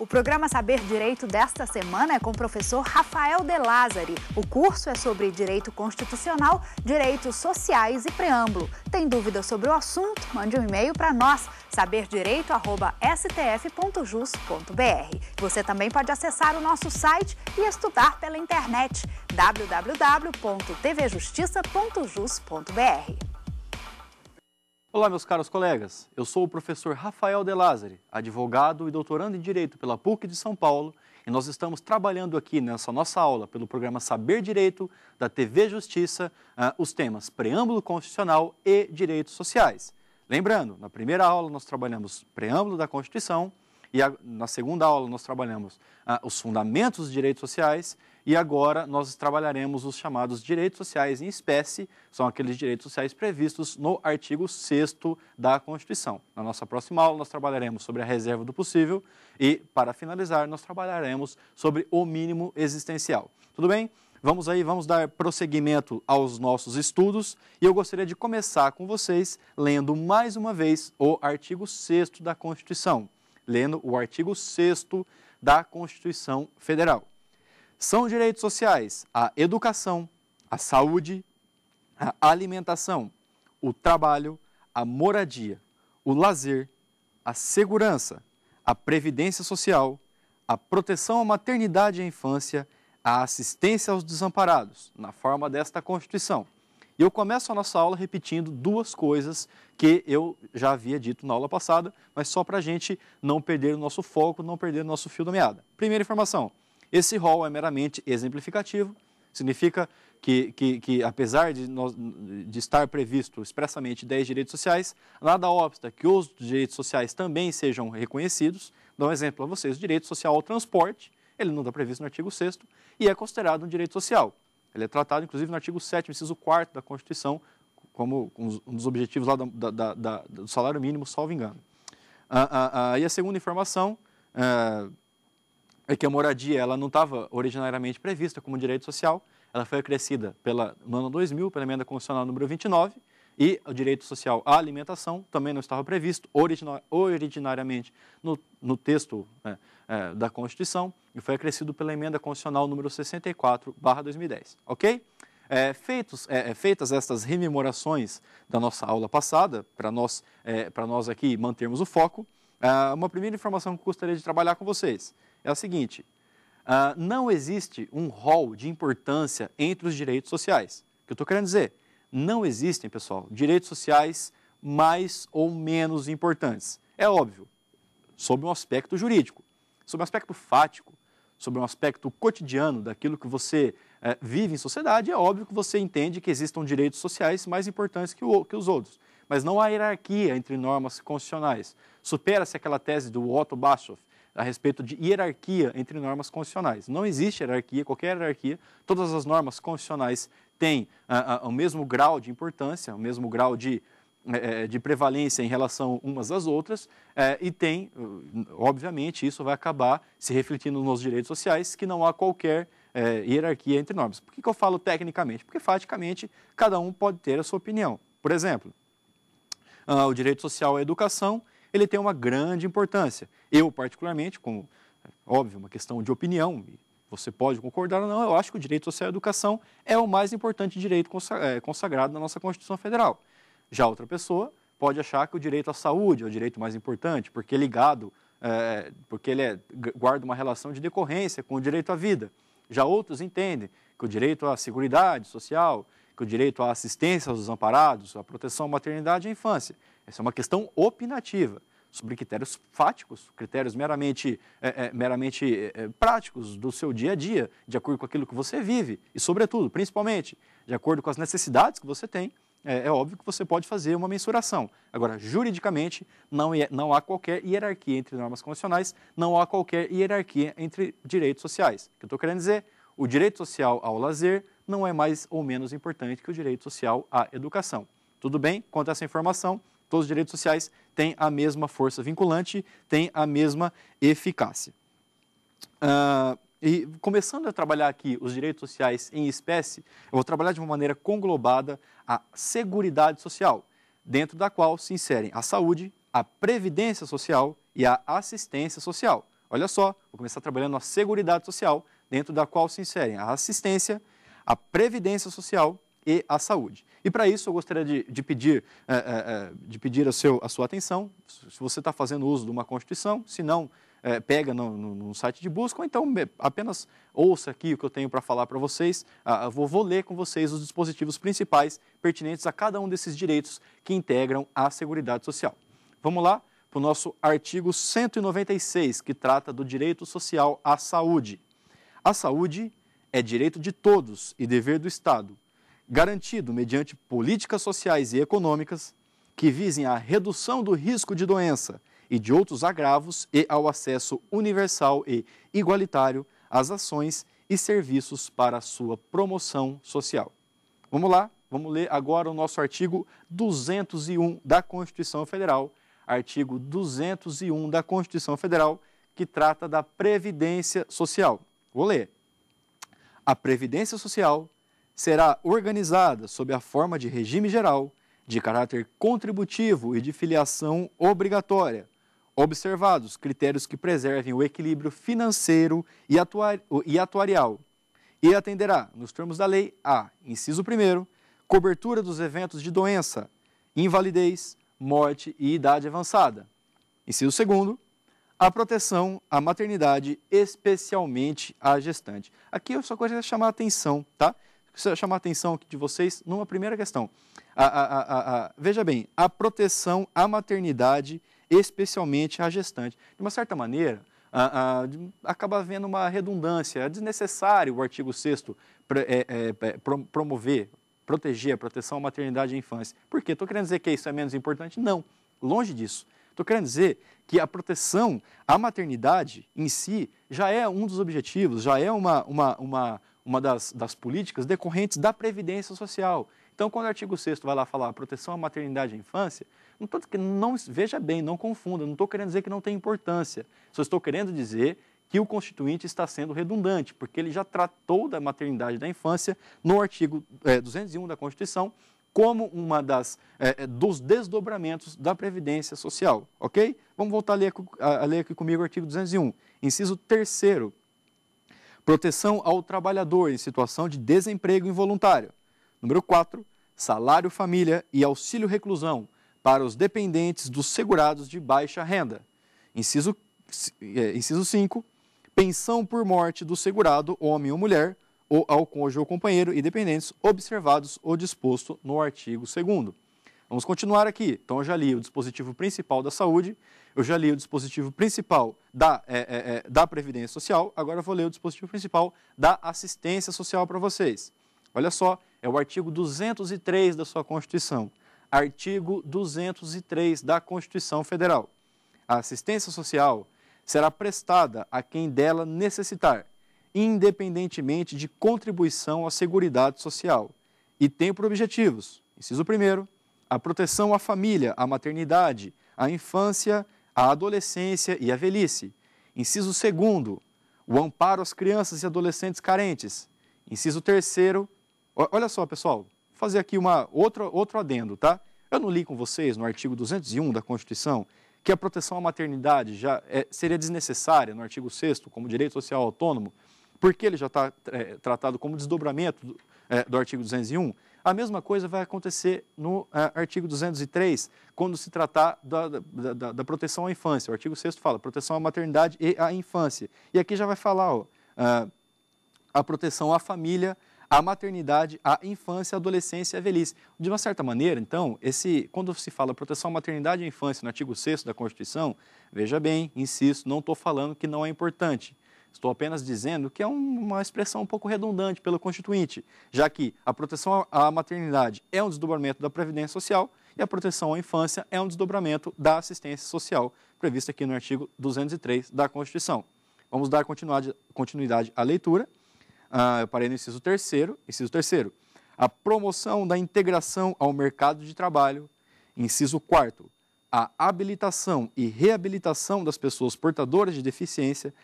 O programa Saber Direito desta semana é com o professor Rafael De Lázari. O curso é sobre direito constitucional, direitos sociais e preâmbulo. Tem dúvidas sobre o assunto? Mande um e-mail para nós, saberdireito.stf.jus.br. Você também pode acessar o nosso site e estudar pela internet www.tvjustiça.jus.br. Olá, meus caros colegas. Eu sou o professor Rafael De Lázari, advogado e doutorando em Direito pela PUC de São Paulo, e nós estamos trabalhando aqui nessa nossa aula pelo programa Saber Direito da TV Justiça ah, os temas Preâmbulo Constitucional e Direitos Sociais. Lembrando, na primeira aula nós trabalhamos Preâmbulo da Constituição, e a, na segunda aula nós trabalhamos ah, os fundamentos dos direitos sociais e agora nós trabalharemos os chamados direitos sociais em espécie, são aqueles direitos sociais previstos no artigo 6 da Constituição. Na nossa próxima aula, nós trabalharemos sobre a reserva do possível e, para finalizar, nós trabalharemos sobre o mínimo existencial. Tudo bem? Vamos aí, vamos dar prosseguimento aos nossos estudos e eu gostaria de começar com vocês lendo mais uma vez o artigo 6 da Constituição lendo o artigo 6 da Constituição Federal. São direitos sociais a educação, a saúde, a alimentação, o trabalho, a moradia, o lazer, a segurança, a previdência social, a proteção à maternidade e à infância, a assistência aos desamparados, na forma desta Constituição. E eu começo a nossa aula repetindo duas coisas que eu já havia dito na aula passada, mas só para a gente não perder o nosso foco, não perder o nosso fio da meada. Primeira informação, esse rol é meramente exemplificativo, significa que, que, que apesar de, nós, de estar previsto expressamente 10 direitos sociais, nada obsta que os direitos sociais também sejam reconhecidos. Dá um exemplo a vocês, o direito social ao transporte, ele não está previsto no artigo 6 e é considerado um direito social. Ele é tratado, inclusive, no artigo 7, inciso 4 da Constituição, como um dos objetivos lá da, da, da, do salário mínimo, salvo engano. Ah, ah, ah, e a segunda informação eh, é que a moradia ela não estava originariamente prevista como direito social, ela foi acrescida pela, no ano 2000, pela emenda constitucional número 29, e o direito social à alimentação também não estava previsto originariamente no, no texto né, é, da Constituição e foi acrescido pela emenda constitucional número 64, 2010, ok? É, feitos, é, é, feitas estas rememorações da nossa aula passada, para nós, é, nós aqui mantermos o foco, ah, uma primeira informação que gostaria de trabalhar com vocês é a seguinte, ah, não existe um rol de importância entre os direitos sociais. O que eu estou querendo dizer? não existem, pessoal, direitos sociais mais ou menos importantes. É óbvio, sob um aspecto jurídico, sob um aspecto fático, sobre um aspecto cotidiano daquilo que você é, vive em sociedade, é óbvio que você entende que existam direitos sociais mais importantes que, o, que os outros. Mas não há hierarquia entre normas constitucionais. Supera-se aquela tese do Otto Bashoff a respeito de hierarquia entre normas constitucionais. Não existe hierarquia, qualquer hierarquia, todas as normas constitucionais tem a, ah, a, ah, o mesmo grau de importância, o mesmo grau de, eh, eh, de prevalência em relação umas às outras, é, e tem, hum, obviamente, isso vai acabar se refletindo nos direitos sociais, que não há qualquer é, hierarquia entre normas. Por que, que eu falo tecnicamente? Porque, faticamente, cada um pode ter a sua opinião. Por exemplo, ah, o direito social à educação, ele tem uma grande importância. Eu, particularmente, como, é óbvio, uma questão de opinião, você pode concordar ou não, eu acho que o direito social à educação é o mais importante direito eh, consagrado na nossa Constituição Federal. Já outra pessoa pode achar que o direito à saúde é o direito mais importante, porque é ligado, é, porque ele é, guarda uma relação de decorrência com o direito à vida. Já outros entendem que o direito à segurança social, que o direito à assistência aos desamparados, à proteção à maternidade e à infância. Essa é uma questão opinativa sobre critérios fáticos, critérios meramente, é, é, meramente é, é, práticos do seu dia a dia, de acordo com aquilo que você vive e, sobretudo, principalmente, de acordo com as necessidades que você tem, é, é óbvio que você pode fazer uma mensuração. Agora, juridicamente, não, é, não há qualquer hierarquia entre normas constitucionais, não há qualquer hierarquia entre direitos sociais. O que eu estou querendo dizer? O direito social ao lazer não é mais ou menos importante que o direito social à educação. Tudo bem? Quanto a essa informação, Todos os direitos sociais têm a mesma força vinculante, têm a mesma eficácia. Uh, e começando a trabalhar aqui os direitos sociais em espécie, eu vou trabalhar de uma maneira conglobada a Seguridade Social, dentro da qual se inserem a saúde, a previdência social e a assistência social. Olha só, vou começar trabalhando a Seguridade Social, dentro da qual se inserem a assistência, a previdência social e a saúde. E para isso eu gostaria de, de pedir, é, é, é, de pedir a, seu, a sua atenção, se você está fazendo uso de uma Constituição, se não, é, pega no, no, no, site de busca, ou então apenas ouça aqui o que eu tenho para falar para vocês. Ah, vou, vou, ler com vocês os dispositivos principais pertinentes a cada um desses direitos que integram a Seguridade Social. Vamos lá para o nosso artigo 196, que trata do direito social à saúde. A saúde é direito de todos e dever do Estado garantido mediante políticas sociais e econômicas que visem a redução do risco de doença e de outros agravos e ao acesso universal e igualitário às ações e serviços para sua promoção social. Vamos lá, vamos ler agora o nosso artigo 201 da Constituição Federal, artigo 201 da Constituição Federal, que trata da previdência social. Vou ler. A previdência social será organizada sob a forma de regime geral, de caráter contributivo e de filiação obrigatória, observados critérios que preservem o equilíbrio financeiro e, atuar, e atuarial, e atenderá, nos termos da lei, a, inciso 1, cobertura dos eventos de doença, invalidez, morte e idade avançada. Inciso 2, a proteção à maternidade, especialmente à gestante. Aqui eu só gostaria chamar a atenção, tá? precisa chamar a atenção de vocês numa primeira questão. A, a, a, veja bem, a proteção à maternidade, especialmente à gestante. De uma certa maneira, acaba havendo uma redundância. É desnecessário o artigo 6 é, é, é, promover, proteger a proteção à maternidade e à infância. Por quê? Estou querendo dizer que isso é menos importante? Não, longe disso. Estou querendo dizer que a proteção à maternidade em si já é um dos objetivos, já é uma, uma, uma, uma das, das políticas decorrentes da Previdência Social. Então, quando o artigo 6 vai lá falar proteção à maternidade e à infância, não, tô, não veja bem, não confunda, não estou querendo dizer que não tem importância. Só estou querendo dizer que o constituinte está sendo redundante, porque ele já tratou da maternidade e da infância no artigo é, eh, 201 da Constituição como uma das é, dos desdobramentos da previdência social, ok? Vamos voltar a ler, a ler aqui comigo o artigo 201, inciso terceiro proteção ao trabalhador em situação de desemprego involuntário. Número 4, salário família e auxílio reclusão para os dependentes dos segurados de baixa renda. Inciso, é, inciso 5, pensão por morte do segurado, homem ou mulher, ou ao cônjuge ou companheiro e dependentes observados ou disposto no artigo 2 Vamos continuar aqui. Então, eu já li o dispositivo principal da saúde, eu já li o dispositivo principal da, é, é, é da Previdência Social, agora eu vou ler o dispositivo principal da assistência social para vocês. Olha só, é o artigo 203 da sua Constituição. Artigo 203 da Constituição Federal. A assistência social será prestada a quem dela necessitar, independentemente de contribuição à Seguridade Social, e tem por objetivos, inciso 1 a proteção à família, à maternidade, à infância, à adolescência e à velhice. Inciso segundo, o amparo às crianças e adolescentes carentes. Inciso terceiro, olha só, pessoal, vou fazer aqui uma, outro, outro adendo, tá? Eu não li com vocês no artigo 201 da Constituição que a proteção à maternidade já é, seria desnecessária no artigo 6 como direito social autônomo, porque ele já está é, tratado como desdobramento do, é, do artigo 201? A mesma coisa vai acontecer no eh, artigo 203, quando se tratar da, da, da, da, proteção à infância. O artigo 6 fala proteção à maternidade e à infância. E aqui já vai falar ó, eh, a proteção à família, à maternidade, à infância, à adolescência e à velhice. De uma certa maneira, então, esse, quando se fala proteção à maternidade e à infância no artigo 6 da Constituição, veja bem, insisto, não estou falando que não é importante. Estou apenas dizendo que é uma expressão um pouco redundante pelo Constituinte, já que a proteção à maternidade é um desdobramento da Previdência Social e a proteção à infância é um desdobramento da assistência social, prevista aqui no artigo 203 da Constituição. Vamos dar continuidade à leitura. Ah, eu parei no inciso terceiro. Inciso terceiro. A promoção da integração ao mercado de trabalho. Inciso quarto a habilitação e reabilitação das pessoas portadoras de deficiência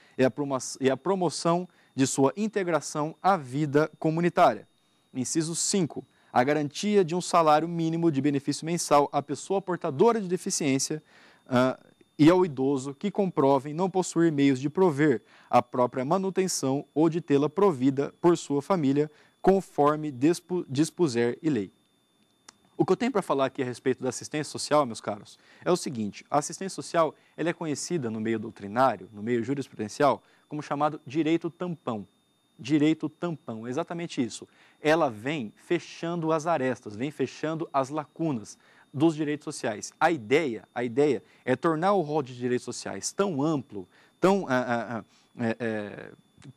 e a promoção de sua integração à vida comunitária. Inciso 5. A garantia de um salário mínimo de benefício mensal à pessoa portadora de deficiência uh, e ao idoso que comprovem não possuir meios de prover a própria manutenção ou de tê-la provida por sua família, conforme dispuser e lei. O que eu tenho para falar aqui a respeito da assistência social, meus caros, é o seguinte: a assistência social ela é conhecida no meio doutrinário, no meio jurisprudencial, como chamado direito tampão. Direito tampão, é exatamente isso. Ela vem fechando as arestas, vem fechando as lacunas dos direitos sociais. A ideia, a ideia é tornar o rol de direitos sociais tão amplo, tão ah, ah, ah é, é,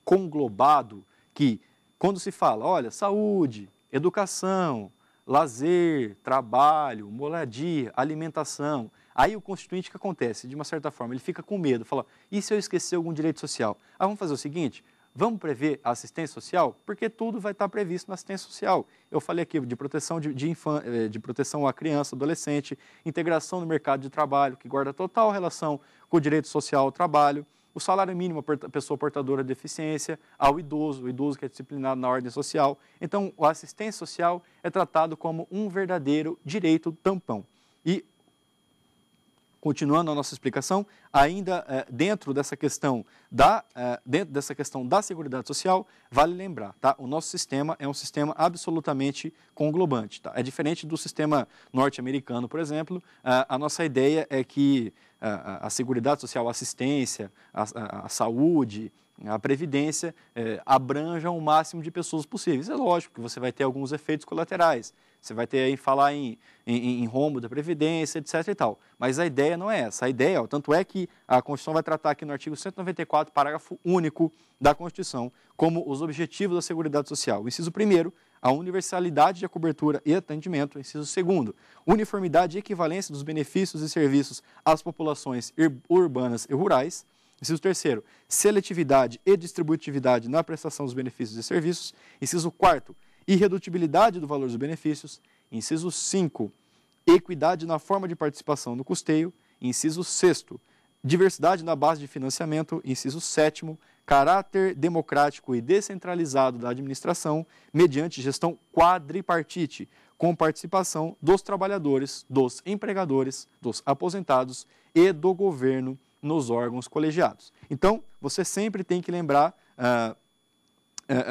conglobado que quando se fala, olha, saúde, educação, lazer, trabalho, moradia, alimentação. Aí o constituinte, o que acontece? De uma certa forma, ele fica com medo, fala, e se eu esquecer algum direito social? Ah, vamos fazer o seguinte, vamos prever a assistência social? Porque tudo vai estar previsto na assistência social. Eu falei aqui de proteção, de, de, infan... Eh, de proteção à criança, adolescente, integração no mercado de trabalho, que guarda total relação com o direito social ao trabalho, o salário mínimo à pessoa portadora de deficiência, ao idoso, o idoso que é disciplinado na ordem social. Então, a assistência social é tratado como um verdadeiro direito tampão. E continuando a nossa explicação, ainda eh, dentro dessa questão da eh, dentro dessa questão da seguridade social, vale lembrar, tá? O nosso sistema é um sistema absolutamente conglobante, tá? É diferente do sistema norte-americano, por exemplo. Eh, a nossa ideia é que eh, a, a seguridade social, a assistência, a, a, a saúde, a previdência eh, é, abranja o máximo de pessoas possíveis. É lógico que você vai ter alguns efeitos colaterais. Você vai ter aí falar em, em, em rombo da previdência, etc. e tal. Mas a ideia não é essa. A ideia, tanto é que a Constituição vai tratar aqui no artigo 194, parágrafo único da Constituição, como os objetivos da Seguridade Social. O inciso primeiro, a universalidade da cobertura e atendimento. Inciso segundo, uniformidade e equivalência dos benefícios e serviços às populações urbanas e rurais. Inciso terceiro, seletividade e distributividade na prestação dos benefícios e serviços. Inciso quarto, irredutibilidade do valor dos benefícios. Inciso 5, equidade na forma de participação no custeio. Inciso 6, diversidade na base de financiamento. Inciso 7, caráter democrático e descentralizado da administração mediante gestão quadripartite, com participação dos trabalhadores, dos empregadores, dos aposentados e do governo nos órgãos colegiados. Então, você sempre tem que lembrar. Uh,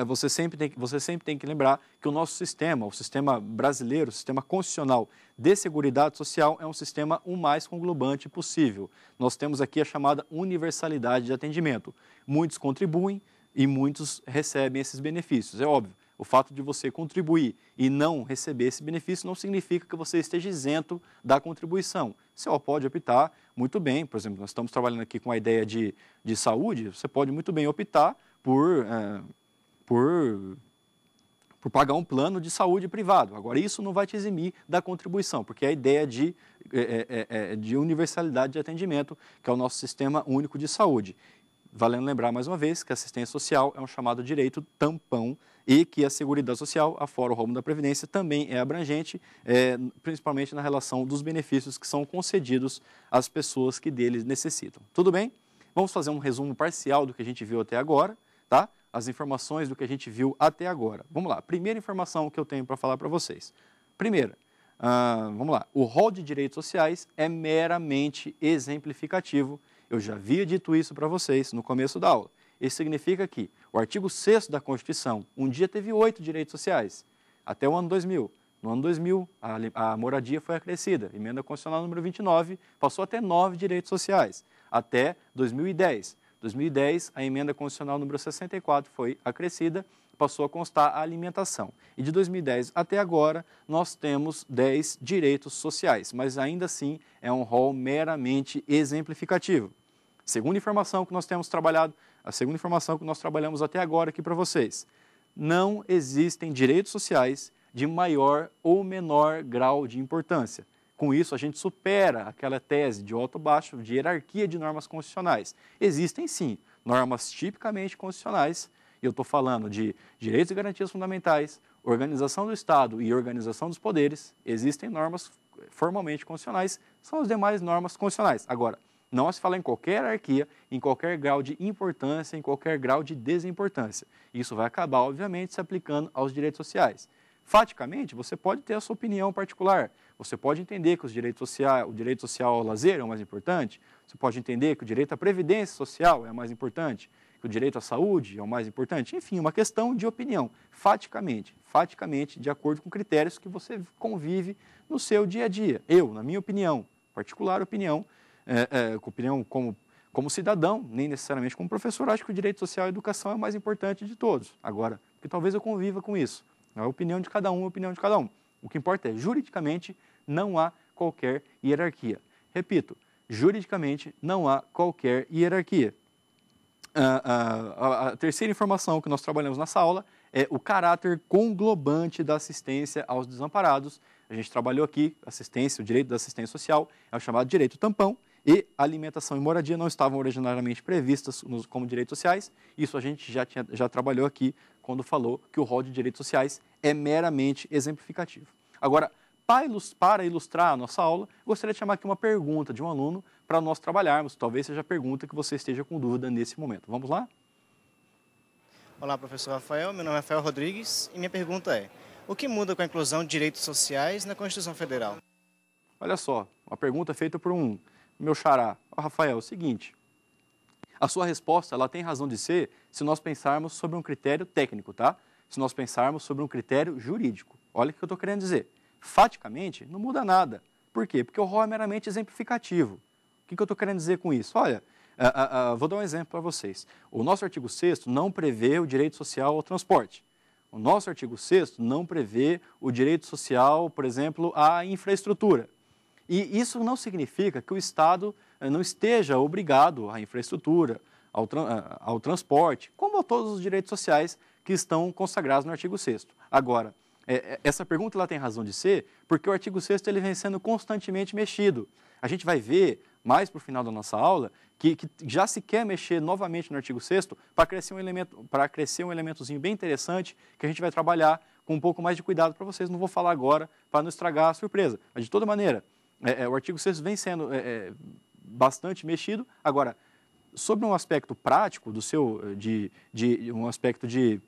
você sempre, tem, você sempre tem que lembrar que o nosso sistema, o sistema brasileiro, o sistema constitucional de segurança Social é um sistema o mais conglobante possível. Nós temos aqui a chamada universalidade de atendimento. Muitos contribuem e muitos recebem esses benefícios, é óbvio. O fato de você contribuir e não receber esse benefício não significa que você esteja isento da contribuição. Você pode optar muito bem, por exemplo, nós estamos trabalhando aqui com a ideia de, de saúde, você pode muito bem optar por, é, por por pagar um plano de saúde privado. Agora, isso não vai te eximir da contribuição, porque é a ideia de, é, é, é, é de universalidade de atendimento, que é o nosso sistema único de saúde. Valendo lembrar mais uma vez que a assistência social é um chamado direito tampão e que a Seguridade Social, afora o ramo da Previdência, também é abrangente, é, principalmente na relação dos benefícios que são concedidos às pessoas que deles necessitam. Tudo bem? Vamos fazer um resumo parcial do que a gente viu até agora, tá? As informações do que a gente viu até agora. Vamos lá, primeira informação que eu tenho para falar para vocês. Primeira, ah, vamos lá, o rol de direitos sociais é meramente exemplificativo eu já havia dito isso para vocês no começo da aula. Isso significa que o artigo 6 da Constituição, um dia teve oito direitos sociais, até o ano 2000. No ano 2000, a, a moradia foi acrescida, emenda constitucional número 29, passou até nove direitos sociais, até 2010. 2010, a emenda constitucional número 64 foi acrescida passou a constar a alimentação. E de 2010 até agora, nós temos 10 direitos sociais, mas ainda assim é um rol meramente exemplificativo. Segunda informação que nós temos trabalhado, a segunda informação que nós trabalhamos até agora aqui para vocês. Não existem direitos sociais de maior ou menor grau de importância. Com isso, a gente supera aquela tese de alto baixo, de hierarquia de normas constitucionais. Existem sim normas tipicamente constitucionais e eu estou falando de direitos e garantias fundamentais, organização do Estado e organização dos poderes. Existem normas formalmente constitucionais, são as demais normas constitucionais. Agora, não se fala em qualquer hierarquia, em qualquer grau de importância, em qualquer grau de desimportância. Isso vai acabar, obviamente, se aplicando aos direitos sociais. Faticamente, você pode ter a sua opinião particular. Você pode entender que os direitos sociais, o direito social ao lazer é o mais importante. Você pode entender que o direito à previdência social é o mais importante que o direito à saúde é o mais importante? Enfim, uma questão de opinião, faticamente, faticamente, de acordo com critérios que você convive no seu dia a dia. Eu, na minha opinião, particular opinião, é, é, opinião como, como cidadão, nem necessariamente como professor, acho que o direito social à educação é o mais importante de todos. Agora, porque talvez eu conviva com isso. Não é a opinião de cada um, é a opinião de cada um. O que importa é, juridicamente, não há qualquer hierarquia. Repito, juridicamente não há qualquer hierarquia. Ah, ah, a, a, terceira informação que nós trabalhamos nessa aula é o caráter conglobante da assistência aos desamparados. A gente trabalhou aqui assistência, o direito da assistência social, é o chamado direito tampão, e alimentação e moradia não estavam originariamente previstas nos, como direitos sociais. Isso a gente já, tinha, já trabalhou aqui quando falou que o rol de direitos sociais é meramente exemplificativo. Agora, para ilustrar a nossa aula, gostaria de chamar aqui uma pergunta de um aluno para nós trabalharmos. Talvez seja a pergunta que você esteja com dúvida nesse momento. Vamos lá? Olá, professor Rafael. Meu nome é Rafael Rodrigues e minha pergunta é: o que muda com a inclusão de direitos sociais na Constituição Federal? Olha só, uma pergunta feita por um meu xará. Oh, Rafael, é o seguinte, a sua resposta ela tem razão de ser se nós pensarmos sobre um critério técnico, tá? Se nós pensarmos sobre um critério jurídico. Olha o que eu estou querendo dizer. Faticamente, não muda nada. Por quê? Porque o rol é meramente exemplificativo que, que eu estou querendo dizer com isso? Olha, uh, uh, uh, vou dar um exemplo para vocês. O nosso artigo 6 não prevê o direito social ao transporte. O nosso artigo 6 não prevê o direito social, por exemplo, à infraestrutura. E isso não significa que o Estado eh, não esteja obrigado à infraestrutura, ao, tra eh, ao transporte, como a todos os direitos sociais que estão consagrados no artigo 6 Agora, é, é, essa pergunta ela tem razão de ser, porque o artigo 6 ele vem sendo constantemente mexido. A gente vai ver mais para o final da nossa aula, que, que, já se quer mexer novamente no artigo 6 para crescer, um elemento, crescer um elementozinho bem interessante que a gente vai trabalhar com um pouco mais de cuidado para vocês. Não vou falar agora para não estragar a surpresa. Mas, de toda maneira, é, é, o artigo 6 vem sendo é, é, bastante mexido. Agora, sobre um aspecto prático do seu, eh, de, de um aspecto de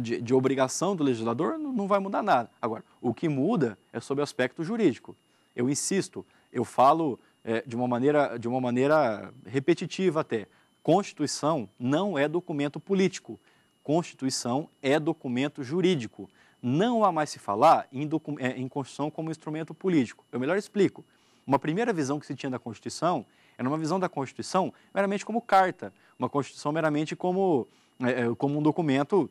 de, de, obrigação do legislador, não, não vai mudar nada. Agora, o que muda é sobre o aspecto jurídico. Eu insisto, eu falo é, de, uma maneira, de uma maneira repetitiva até. Constituição não é documento político. Constituição é documento jurídico. Não há mais se falar em, é, em Constituição como instrumento político. Eu melhor explico. Uma primeira visão que se tinha da Constituição era uma visão da Constituição meramente como carta, uma Constituição meramente como, é, é como um documento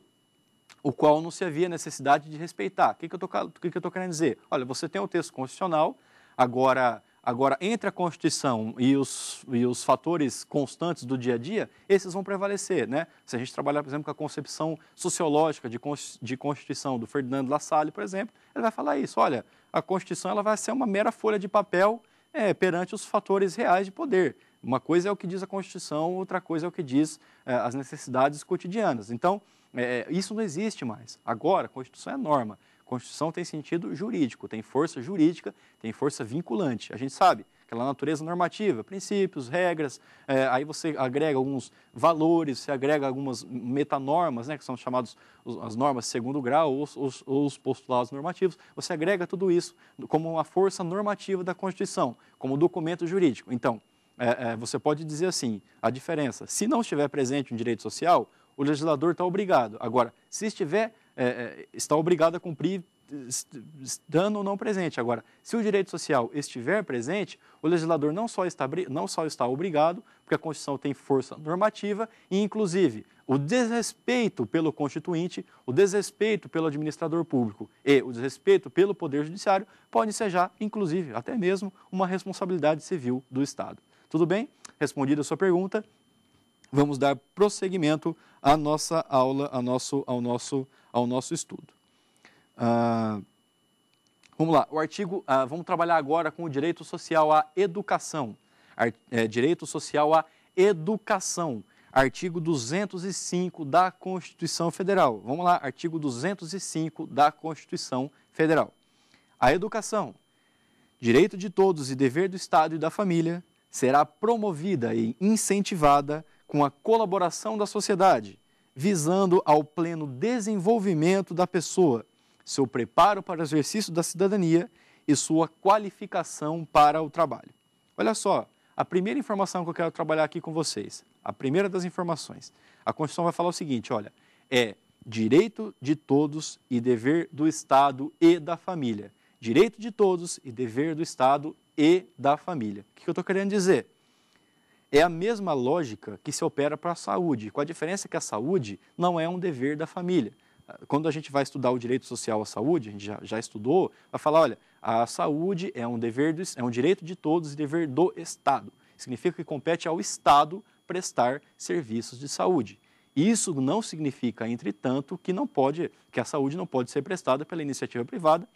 o qual não se havia necessidade de respeitar. O que, que eu estou querendo dizer? Olha, você tem o um texto constitucional, agora Agora, entre a Constituição e os, e os fatores constantes do dia a dia, esses vão prevalecer. Né? Se a gente trabalhar, por exemplo, com a concepção sociológica de, de Constituição do Ferdinando Lassalle, por exemplo, ele vai falar isso: olha, a Constituição ela vai ser uma mera folha de papel é, perante os fatores reais de poder. Uma coisa é o que diz a Constituição, outra coisa é o que diz é, as necessidades cotidianas. Então, é, isso não existe mais. Agora, a Constituição é norma. Constituição tem sentido jurídico, tem força jurídica, tem força vinculante. A gente sabe aquela natureza normativa, princípios, regras, é, aí você agrega alguns valores, você agrega algumas metanormas, né, que são chamados as normas segundo grau ou, os postulados normativos, você agrega tudo isso como uma força normativa da Constituição, como documento jurídico. Então, é, é, você pode dizer assim, a diferença, se não estiver presente um direito social, o legislador está obrigado. Agora, se estiver é, é, está obrigado a cumprir estando ou não presente. Agora, se o direito social estiver presente, o legislador não só está, não só está obrigado, porque a Constituição tem força normativa, e inclusive o desrespeito pelo constituinte, o desrespeito pelo administrador público e o desrespeito pelo Poder Judiciário pode ser já, inclusive, até mesmo uma responsabilidade civil do Estado. Tudo bem? Respondida a sua pergunta, vamos dar prosseguimento à nossa aula, ao nosso, ao nosso ao nosso estudo. Ah, vamos lá, o artigo, ah, vamos trabalhar agora com o direito social à educação. Ar, é, direito social à educação, artigo 205 da Constituição Federal. Vamos lá, artigo 205 da Constituição Federal. A educação, direito de todos e dever do Estado e da família, será promovida e incentivada com a colaboração da sociedade visando ao pleno desenvolvimento da pessoa, seu preparo para o exercício da cidadania e sua qualificação para o trabalho. Olha só, a primeira informação que eu quero trabalhar aqui com vocês, a primeira das informações, a Constituição vai falar o seguinte: olha, é direito de todos e dever do Estado e da família. Direito de todos e dever do Estado e da família. O que eu estou querendo dizer? É a mesma lógica que se opera para a saúde, com a diferença que a saúde não é um dever da família. Quando a gente vai estudar o direito social à saúde, a gente já, já estudou, vai falar, olha, a saúde é um dever do, é um direito de todos e dever do Estado. Significa que compete ao Estado prestar serviços de saúde. Isso não significa, entretanto, que não pode, que a saúde não pode ser prestada pela iniciativa privada.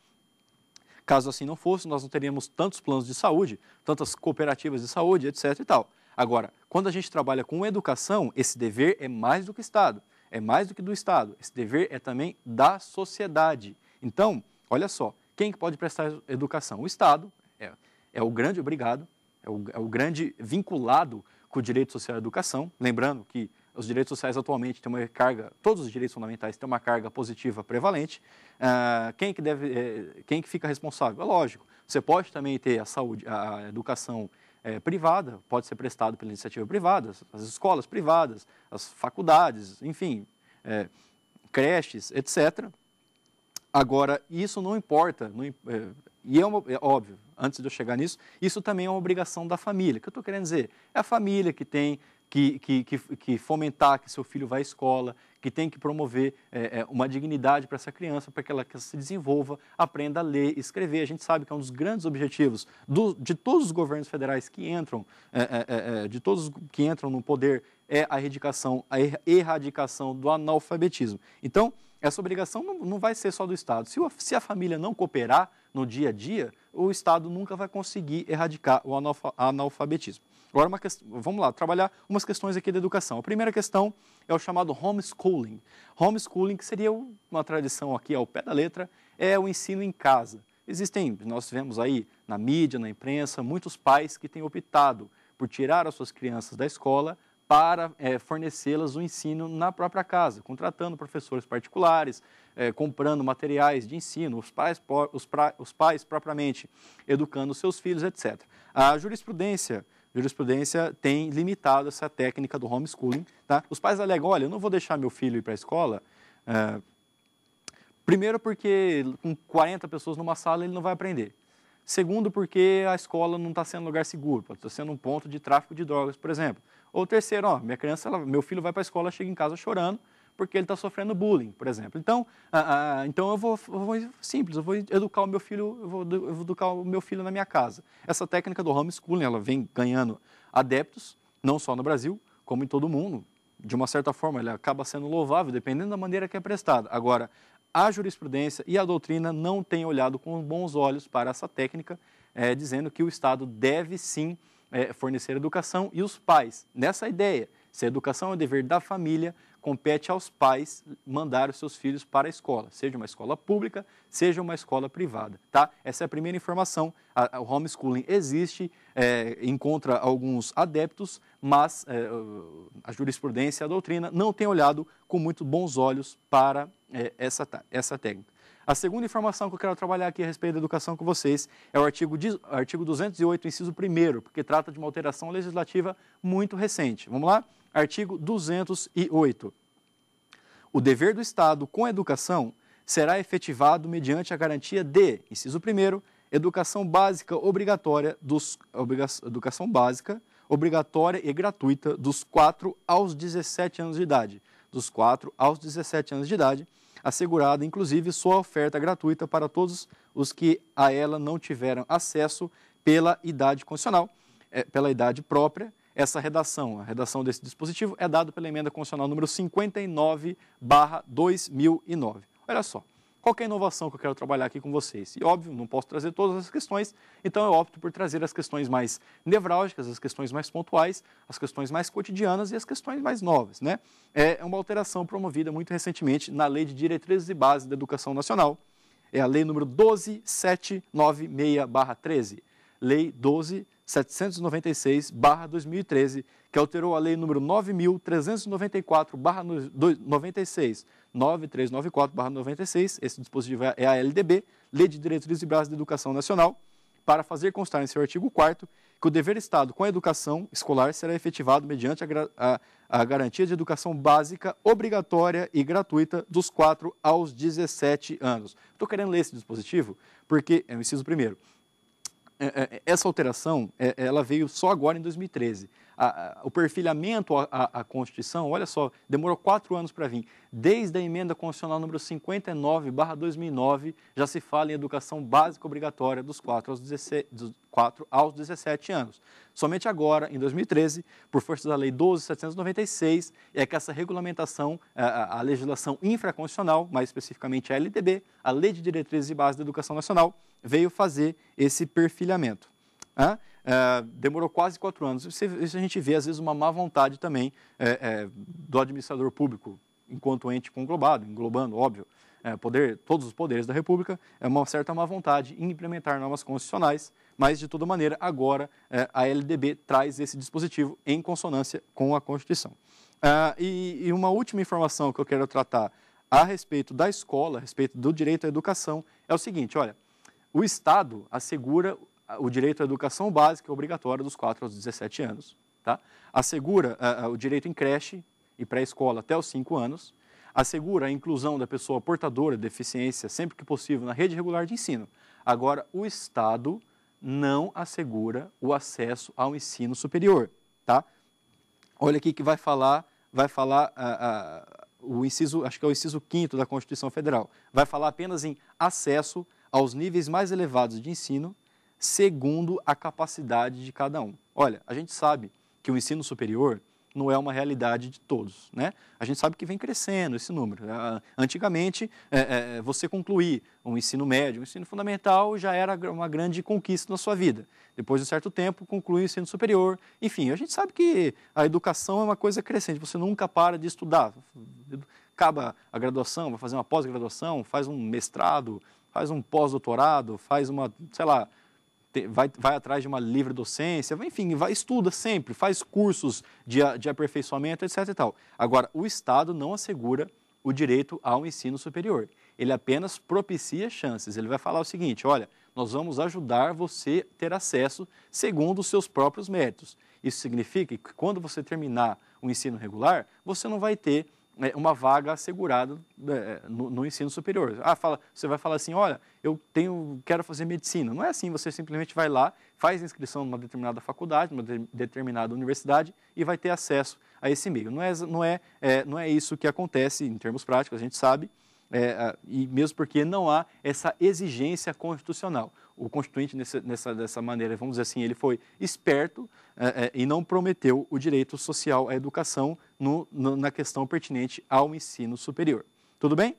Caso assim não fosse, nós não teríamos tantos planos de saúde, tantas cooperativas de saúde, etc. e tal. Agora, quando a gente trabalha com educação, esse dever é mais do que Estado, é mais do que do Estado, esse dever é também da sociedade. Então, olha só, quem pode prestar educação? O Estado é, é o grande obrigado, é o, é o grande vinculado com o direito social à educação. Lembrando que os direitos sociais atualmente têm uma carga, todos os direitos fundamentais têm uma carga positiva prevalente. Ah, quem que deve, eh, quem que fica responsável? É lógico, você pode também ter a saúde, a educação é, privada, pode ser prestado pela iniciativa privada, as escolas privadas, as faculdades, enfim, é, creches, etc. Agora, isso não importa, não, é, e é, uma, é óbvio, antes de eu chegar nisso, isso também é uma obrigação da família. O que eu estou querendo dizer? É a família que tem que, que, que, que, fomentar que seu filho vá à escola, que tem que promover é, é uma dignidade para essa criança, para que ela se desenvolva, aprenda a ler, escrever. A gente sabe que é um dos grandes objetivos do, de todos os governos federais que entram, é, é, é, é de todos que entram no poder, é a erradicação, a er, erradicação do analfabetismo. Então, essa obrigação não, não vai ser só do Estado. Se, o, se a família não cooperar no dia a dia, o Estado nunca vai conseguir erradicar o analfa, analfabetismo. Agora, uma vamos lá, trabalhar umas questões aqui da educação. A primeira questão é o chamado homeschooling. Homeschooling, que seria uma tradição aqui ao pé da letra, é o ensino em casa. Existem, nós vemos aí na mídia, na imprensa, muitos pais que têm optado por tirar as suas crianças da escola para é, fornecê-las o ensino na própria casa, contratando professores particulares, é, comprando materiais de ensino, os pais, os, pra, os pais propriamente educando seus filhos, etc. A jurisprudência jurisprudência tem limitado essa técnica do homeschooling. Tá? Os pais alegam, olha, eu não vou deixar meu filho ir para a escola, é, primeiro porque com 40 pessoas numa sala ele não vai aprender. Segundo, porque a escola não está sendo um lugar seguro, pode estar sendo um ponto de tráfico de drogas, por exemplo. Ou terceiro, ó, minha criança, ela, meu filho vai para a escola, chega em casa chorando, porque ele está sofrendo bullying, por exemplo. Então, então eu vou, eu vou, simples, eu vou educar o meu filho, eu vou, eu vou, educar o meu filho na minha casa. Essa técnica do homeschooling, ela vem ganhando adeptos, não só no Brasil, como em todo o mundo. De uma certa forma, ela acaba sendo louvável, dependendo da maneira que é prestada. Agora, a jurisprudência e a doutrina não têm olhado com bons olhos para essa técnica, é, dizendo que o Estado deve sim é, fornecer educação e os pais, nessa ideia, se a educação é o dever da família, compete aos pais mandar os seus filhos para a escola, seja uma escola pública, seja uma escola privada, tá? Essa é a primeira informação. A, a, o homeschooling existe, é, encontra alguns adeptos, mas é, a jurisprudência, a doutrina não tem olhado com muito bons olhos para é, essa, essa técnica. A segunda informação que eu quero trabalhar aqui a respeito da educação com vocês é o artigo, artigo 208, inciso 1, porque trata de uma alteração legislativa muito recente. Vamos lá? Artigo 208. O dever do Estado com a educação será efetivado mediante a garantia de, inciso 1 educação básica obrigatória dos obriga, educação básica obrigatória e gratuita dos 4 aos 17 anos de idade, dos 4 aos 17 anos de idade, assegurada inclusive sua oferta gratuita para todos os que a ela não tiveram acesso pela idade constitucional, eh, pela idade própria essa redação. A redação desse dispositivo é dado pela emenda constitucional número 59, 2009. Olha só, qual é a inovação que eu quero trabalhar aqui com vocês? E óbvio, não posso trazer todas as questões, então eu opto por trazer as questões mais nevrálgicas, as questões mais pontuais, as questões mais cotidianas e as questões mais novas. Né? É, é uma alteração promovida muito recentemente na Lei de Diretrizes e Bases da Educação Nacional, é a Lei número 12796-13, Lei 12 796-2013, que alterou a Lei número 9.394-96, 9394-96, esse dispositivo é a LDB, Lei de Diretrizes e Bases de Educação Nacional, para fazer constar em seu artigo 4 que o dever Estado com a educação escolar será efetivado mediante a, a, a garantia de educação básica, obrigatória e gratuita dos 4 aos 17 anos. Estou querendo ler esse dispositivo porque é o inciso primeiro. É, é, essa alteração, é, ela veio só agora em 2013 a, a, o perfilhamento à, Constituição, olha só, demorou quatro anos para vir. Desde a emenda constitucional número 59, 2009, já se fala em educação básica obrigatória dos 4 aos, 16, dos 4 aos 17 anos. Somente agora, em 2013, por força da Lei 12.796, é que essa regulamentação, a, a legislação infraconstitucional, mais especificamente a LDB, a Lei de Diretrizes e Bases da Educação Nacional, veio fazer esse perfilhamento. Ah? É, demorou quase quatro anos. Isso a gente vê, às vezes, uma má vontade também é, é, do administrador público, enquanto ente conglobado, englobando, óbvio, é, poder, todos os poderes da República, é uma certa má vontade em implementar normas constitucionais, mas, de toda maneira, agora é, a LDB traz esse dispositivo em consonância com a Constituição. É, e, e uma última informação que eu quero tratar a respeito da escola, a respeito do direito à educação, é o seguinte: olha, o Estado assegura o direito à educação básica é obrigatória dos 4 aos 17 anos. Tá? Assegura uh, o direito em creche e pré-escola até os 5 anos. Assegura a inclusão da pessoa portadora de deficiência sempre que possível na rede regular de ensino. Agora, o Estado não assegura o acesso ao ensino superior. Tá? Olha aqui que vai falar, vai falar uh, uh, o inciso, acho que é o inciso 5 da Constituição Federal, vai falar apenas em acesso aos níveis mais elevados de ensino segundo a capacidade de cada um. Olha, a gente sabe que o ensino superior não é uma realidade de todos, né? A gente sabe que vem crescendo esse número. Ah, antigamente, é, é, é, você concluir um ensino médio, um ensino fundamental, já era uma grande conquista na sua vida. Depois de um certo tempo, concluir o ensino superior. Enfim, a gente sabe que a educação é uma coisa crescente. Você nunca para de estudar. Acaba a graduação, vai fazer uma pós-graduação, faz um mestrado, faz um pós-doutorado, faz uma, sei lá, vai, vai atrás de uma livre docência, enfim, vai, estuda sempre, faz cursos de, de aperfeiçoamento, etc. E tal. Agora, o Estado não assegura o direito ao ensino superior. Ele apenas propicia chances. Ele vai falar o seguinte: olha, nós vamos ajudar você a ter acesso segundo os seus próprios méritos. Isso significa que quando você terminar o ensino regular, você não vai ter é, uma vaga assegurada é, no, no, ensino superior. Ah, fala, você vai falar assim, olha, eu tenho, quero fazer medicina. Não é assim, você simplesmente vai lá, faz inscrição numa determinada faculdade, numa de, determinada universidade e vai ter acesso a esse meio. Não é, não, é, é, não é isso que acontece em termos práticos, a gente sabe é, e mesmo porque não há essa exigência constitucional. O Constituinte, nessa, nessa dessa maneira, vamos dizer assim, ele foi esperto é, é, e não prometeu o direito social à educação no, no, na questão pertinente ao ensino superior. Tudo bem?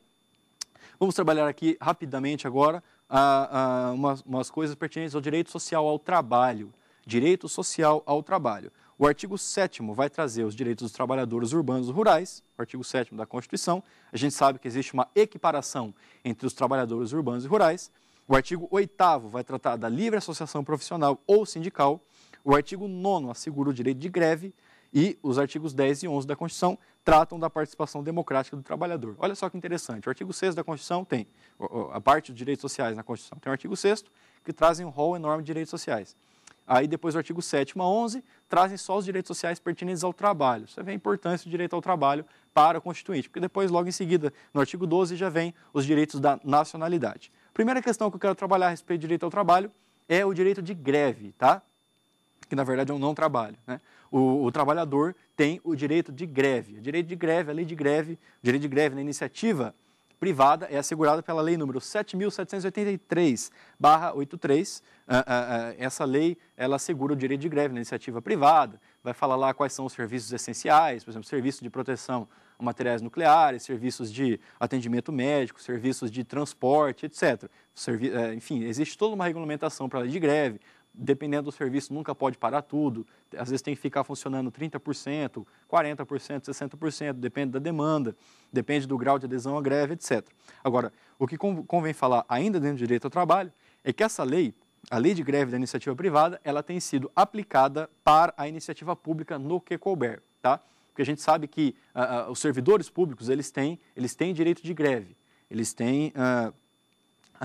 Vamos trabalhar aqui rapidamente agora a, a umas, umas coisas pertinentes ao direito social ao trabalho. Direito social ao trabalho. O artigo 7 vai trazer os direitos dos trabalhadores urbanos e rurais, o artigo 7 da Constituição. A gente sabe que existe uma equiparação entre os trabalhadores urbanos e rurais. O artigo 8 vai tratar da livre associação profissional ou sindical. O artigo 9 assegura o direito de greve. E os artigos 10 e 11 da Constituição tratam da participação democrática do trabalhador. Olha só que interessante. O artigo 6 da Constituição tem a parte dos direitos sociais na Constituição. Tem o artigo 6 que trazem um rol enorme de direitos sociais. Aí depois o artigo 7 a 11 trazem só os direitos sociais pertinentes ao trabalho. Você vê a importância do direito ao trabalho para o constituinte, porque depois, logo em seguida, no artigo 12, já vem os direitos da nacionalidade. Primeira questão que eu quero trabalhar a respeito do direito ao trabalho é o direito de greve, tá? Que na verdade é um não trabalho. Né? O, o trabalhador tem o direito de greve. O direito de greve, a lei de greve, o direito de greve na iniciativa privada é assegurada pela Lei número 7.783-83. Ah, ah, ah, essa lei ela assegura o direito de greve na iniciativa privada, vai falar lá quais são os serviços essenciais, por exemplo, serviço de proteção a materiais nucleares, serviços de atendimento médico, serviços de transporte, etc. Servi eh, enfim, existe toda uma regulamentação para a lei de greve, dependendo do serviço, nunca pode parar tudo. Às vezes tem que ficar funcionando 30%, 40%, 60%, depende da demanda, depende do grau de adesão à greve, etc. Agora, o que convém falar ainda dentro do direito ao trabalho é que essa lei, a lei de greve da iniciativa privada, ela tem sido aplicada para a iniciativa pública no que couber, tá? Porque a gente sabe que uh, uh, os servidores públicos, eles têm, eles têm direito de greve, eles têm... Uh,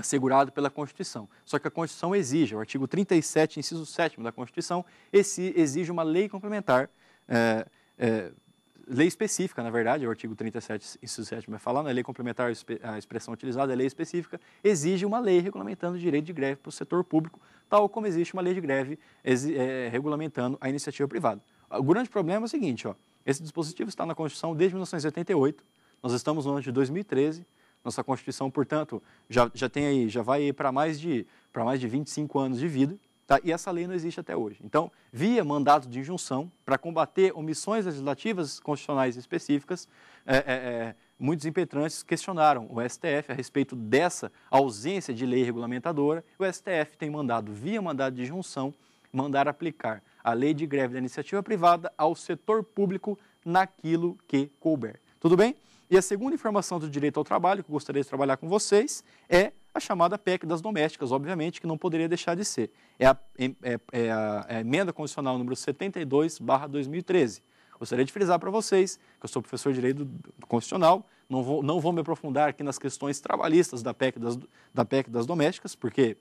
assegurado pela Constituição. Só que a Constituição exige, o artigo 37, inciso 7 da Constituição, esse exige uma lei complementar, é, é, lei específica, na verdade, o artigo 37, inciso 7 vai é falar, não é lei complementar, a expressão utilizada é lei específica, exige uma lei regulamentando o direito de greve para o setor público, tal como existe uma lei de greve é, regulamentando a iniciativa privada. O grande problema é o seguinte, ó, esse dispositivo está na Constituição desde 1988, nós estamos no ano de 2013, nossa Constituição, portanto, já, já tem aí, já vai para mais de para mais de 25 anos de vida, tá? E essa lei não existe até hoje. Então, via mandato de injunção para combater omissões legislativas constitucionais específicas, é, é, é, muitos impetrantes questionaram o STF a respeito dessa ausência de lei regulamentadora. O STF tem mandado via mandato de injunção mandar aplicar a lei de greve da iniciativa privada ao setor público naquilo que couber. Tudo bem? E a segunda informação do direito ao trabalho, que eu gostaria de trabalhar com vocês, é a chamada PEC das domésticas, obviamente, que não poderia deixar de ser. É a, é, é a, é a emenda constitucional número 72, 2013. Gostaria de frisar para vocês que eu sou professor de direito constitucional, não vou, não vou me aprofundar aqui nas questões trabalhistas da PEC das, da PEC das domésticas, porque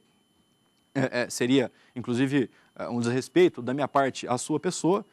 é, é, seria, inclusive, é, um desrespeito da minha parte à sua pessoa,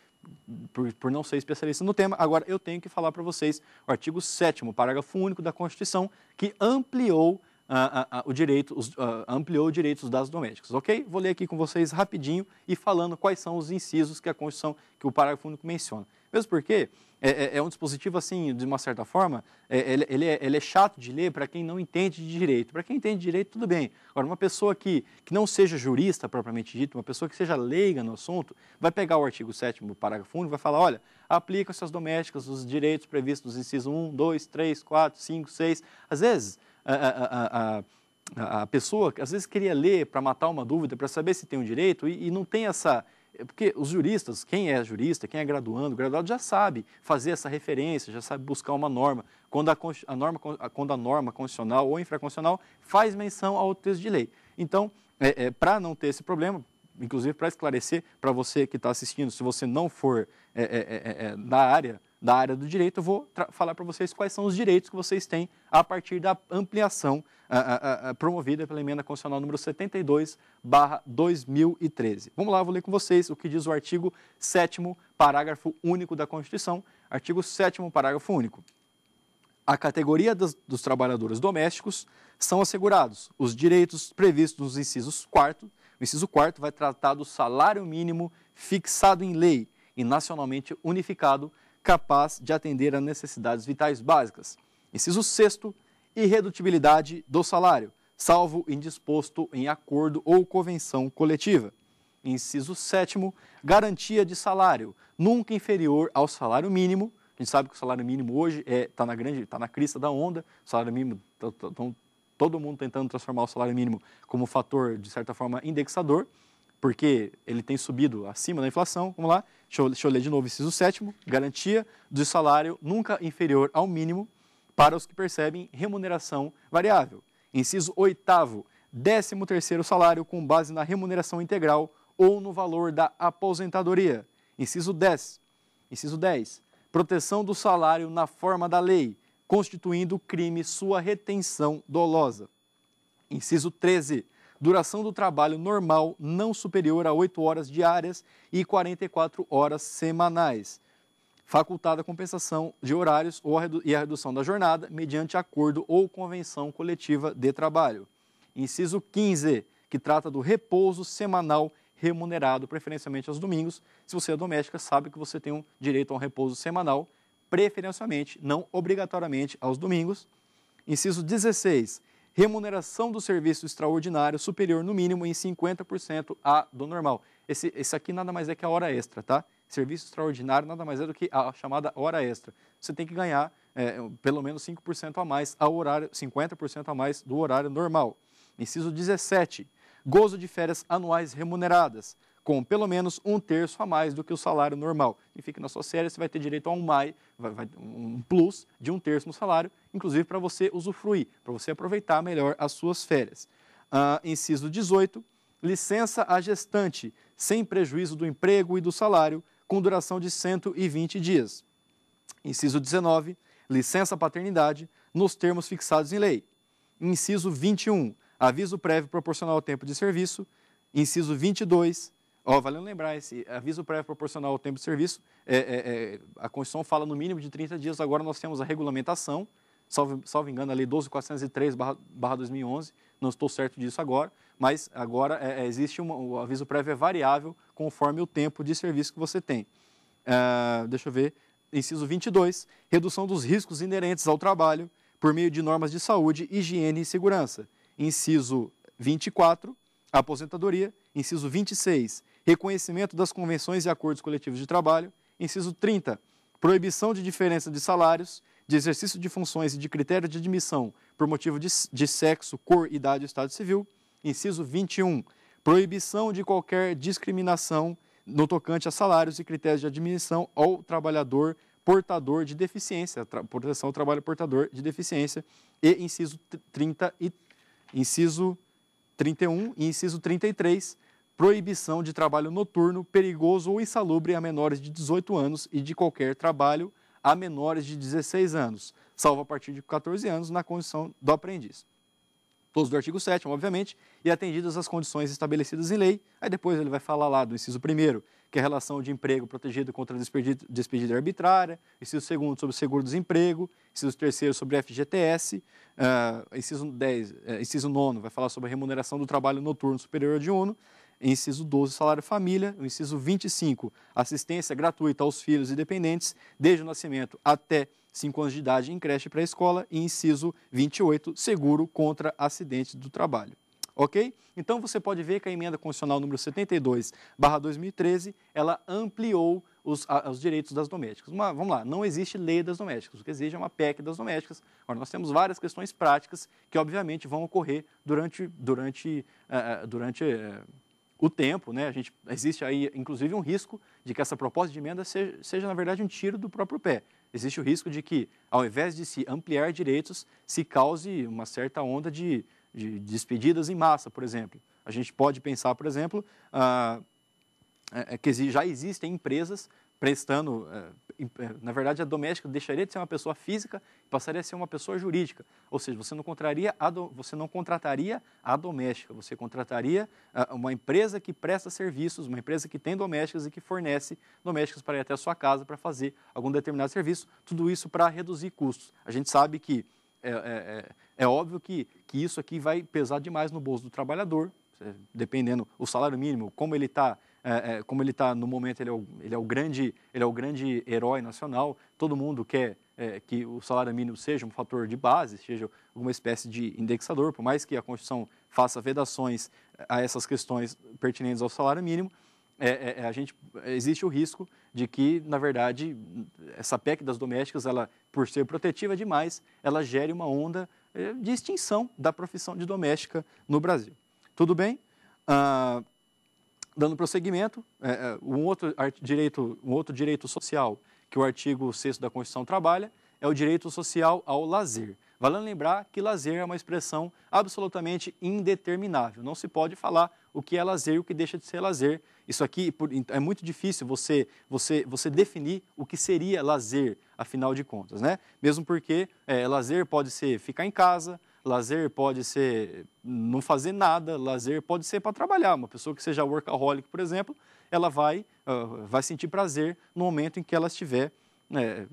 por, por, não ser especialista no tema, agora eu tenho que falar para vocês o artigo 7 parágrafo único da Constituição, que ampliou, uh, uh, o direito, os, uh, ampliou os direitos das domésticas, ok? Vou ler aqui com vocês rapidinho e falando quais são os incisos que a Constituição, que o parágrafo único menciona. Mesmo porque é, é, é, um dispositivo, assim, de uma certa forma, é, ele, ele, é, ele, é, chato de ler para quem não entende de direito. Para quem entende de direito, tudo bem. Agora, uma pessoa que, que não seja jurista propriamente dito, uma pessoa que seja leiga no assunto, vai pegar o artigo 7, parágrafo e vai falar: olha, aplica-se domésticas os direitos previstos nos incisos 1, 2, 3, 4, 5, 6. Às vezes, a, a, a, a pessoa, às vezes, queria ler para matar uma dúvida, para saber se tem um direito, e, e não tem essa é porque os juristas, quem é jurista, quem é graduando, graduado já sabe fazer essa referência, já sabe buscar uma norma. Quando a, a norma, quando a norma constitucional ou infraconstitucional faz menção ao texto de lei. Então, é, é, para não ter esse problema, inclusive para esclarecer para você que está assistindo, se você não for é, é, é da área da área do direito, eu vou falar para vocês quais são os direitos que vocês têm a partir da ampliação a, a, a, promovida pela emenda constitucional número 72, barra 2013. Vamos lá, vou ler com vocês o que diz o artigo 7 parágrafo único da Constituição. Artigo 7 parágrafo único. A categoria dos, dos trabalhadores domésticos são assegurados os direitos previstos nos incisos 4 o inciso 4 vai tratar do salário mínimo fixado em lei e nacionalmente unificado capaz de atender a necessidades vitais básicas. Inciso 6 irredutibilidade do salário, salvo indisposto em acordo ou convenção coletiva. Inciso 7 garantia de salário, nunca inferior ao salário mínimo. A gente sabe que o salário mínimo hoje está é, tá na grande, está na crista da onda. O salário mínimo, todo mundo tentando transformar o salário mínimo como fator, de certa forma, indexador porque ele tem subido acima da inflação. Vamos lá, deixa eu, deixa eu ler de novo inciso sétimo, garantia de salário nunca inferior ao mínimo para os que percebem remuneração variável. Inciso oitavo, décimo terceiro salário com base na remuneração integral ou no valor da aposentadoria. Inciso 10. Inciso 10. Proteção do salário na forma da lei, constituindo crime sua retenção dolosa. Inciso 13 duração do trabalho normal não superior a 8 horas diárias e 44 horas semanais, facultada a compensação de horários ou a e a redução da jornada mediante acordo ou convenção coletiva de trabalho. Inciso 15, que trata do repouso semanal remunerado, preferencialmente aos domingos. Se você é doméstica, sabe que você tem um direito a um repouso semanal, preferencialmente, não obrigatoriamente aos domingos. Inciso 16, remuneração do serviço extraordinário superior, no mínimo, em 50% à do normal. Esse, esse aqui nada mais é que a hora extra, tá? Serviço extraordinário nada mais é do que a chamada hora extra. Você tem que ganhar é, pelo menos 5% a mais ao horário, 50% a mais do horário normal. Inciso 17. Gozo de férias anuais remuneradas com pelo menos um terço a mais do que o salário normal. Enfim, fique na sua série você vai ter direito a um MAI, um plus de um terço no salário, inclusive para você usufruir, para você aproveitar melhor as suas férias. Ah, inciso 18, licença à gestante, sem prejuízo do emprego e do salário, com duração de 120 dias. Inciso 19, licença paternidade, nos termos fixados em lei. Inciso 21, aviso prévio proporcional ao tempo de serviço. Inciso 22, Ó, oh, valendo lembrar, esse aviso prévio proporcional ao tempo de serviço, é, é, é, a Constituição fala no mínimo de 30 dias, agora nós temos a regulamentação, salvo, salvo engano, a Lei 12.403-2011, não estou certo disso agora, mas agora é, é, existe uma, o aviso prévio é variável conforme o tempo de serviço que você tem. Uh, deixa eu ver, inciso 22, redução dos riscos inerentes ao trabalho por meio de normas de saúde, higiene e segurança. Inciso 24, aposentadoria. Inciso 26, reconhecimento das convenções e acordos coletivos de trabalho. Inciso 30, proibição de diferença de salários, de exercício de funções e de critério de admissão por motivo de, de sexo, cor, idade ou estado civil. Inciso 21, proibição de qualquer discriminação no tocante a salários e critérios de admissão ao trabalhador portador de deficiência, proteção ao trabalho portador de deficiência, e inciso 30 e inciso 31 e inciso 33, proibição de trabalho noturno, perigoso ou insalubre a menores de 18 anos e de qualquer trabalho a menores de 16 anos, salvo a partir de 14 anos na condição do aprendiz. Todos do artigo 7 obviamente, e atendidas as condições estabelecidas em lei. Aí depois ele vai falar lá do inciso 1 que é a relação de emprego protegido contra despedida arbitrária, inciso 2 sobre seguro-desemprego, inciso 3 sobre FGTS, uh, ah, inciso, 10, uh, eh, inciso 9 vai falar sobre a remuneração do trabalho noturno superior de uno, inciso 12, salário família, o inciso 25, assistência gratuita aos filhos e dependentes desde o nascimento até 5 anos de idade em creche para escola e inciso 28, seguro contra acidentes do trabalho. OK? Então você pode ver que a emenda constitucional número 72, 2013, ela ampliou os, a, os, direitos das domésticas. Uma, vamos lá, não existe lei das domésticas, o que exige é uma PEC das domésticas. Agora, nós temos várias questões práticas que, obviamente, vão ocorrer durante, durante, uh, durante uh, o tempo, né? A gente, existe aí, inclusive, um risco de que essa proposta de emenda seja, seja, na verdade, um tiro do próprio pé. Existe o risco de que, ao invés de se ampliar direitos, se cause uma certa onda de, de despedidas em massa, por exemplo. A gente pode pensar, por exemplo, ah, é, é que já existem empresas prestando, é, eh, na verdade, a doméstica deixaria de ser uma pessoa física e passaria a ser uma pessoa jurídica. Ou seja, você não, contraria do, você não contrataria a doméstica, você contrataria ah, uma empresa que presta serviços, uma empresa que tem domésticas e que fornece domésticas para ir até a sua casa para fazer algum determinado serviço, tudo isso para reduzir custos. A gente sabe que é, é, é, é óbvio que, que isso aqui vai pesar demais no bolso do trabalhador, eh, dependendo o salário mínimo, como ele está é, é, como ele está no momento, ele é, o, ele é, o, grande, ele é o grande herói nacional, todo mundo quer é, que o salário mínimo seja um fator de base, seja alguma espécie de indexador, por mais que a Constituição faça vedações a essas questões pertinentes ao salário mínimo, é, é, é a gente existe o risco de que, na verdade, essa PEC das domésticas, ela, por ser protetiva demais, ela gere uma onda é, de extinção da profissão de doméstica no Brasil. Tudo bem? Ah, Dando prosseguimento, é, é, um outro, direito, um outro direito social que o artigo 6 da Constituição trabalha é o direito social ao lazer. Valendo lembrar que lazer é uma expressão absolutamente indeterminável. Não se pode falar o que é lazer e o que deixa de ser lazer. Isso aqui é muito difícil você, você, você definir o que seria lazer, afinal de contas, né? Mesmo porque é, lazer pode ser ficar em casa, Lazer pode ser não fazer nada, lazer pode ser para trabalhar. Uma pessoa que seja workaholic, por exemplo, ela vai, uh, vai sentir prazer no momento em que ela estiver. É,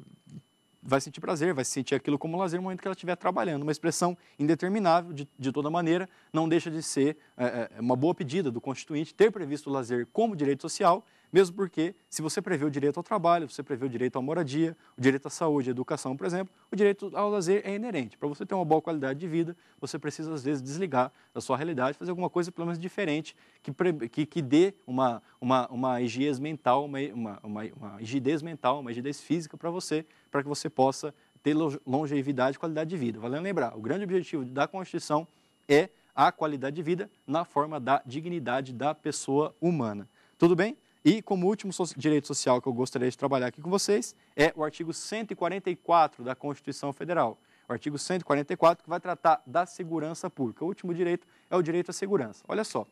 vai sentir prazer, vai sentir aquilo como lazer no momento que ela estiver trabalhando. Uma expressão indeterminável, de, de toda maneira, não deixa de ser é, uma boa pedida do Constituinte ter previsto o lazer como direito social mesmo porque, se você prevê o direito ao trabalho, você prevê o direito à moradia, o direito à saúde, à educação, por exemplo, o direito ao lazer é inerente. Para você ter uma boa qualidade de vida, você precisa, às vezes, desligar da sua realidade, fazer alguma coisa, pelo menos, diferente, que, que, que dê uma, uma, uma higiene mental, uma, uma, uma, uma rigidez mental, uma rigidez física para você, para que você possa ter longevidade e qualidade de vida. Valendo lembrar, o grande objetivo da Constituição é a qualidade de vida na forma da dignidade da pessoa humana. Tudo bem? E como último so direito social que eu gostaria de trabalhar aqui com vocês é o artigo 144 da Constituição Federal. O artigo 144 que vai tratar da segurança pública. O último direito é o direito à segurança. Olha só,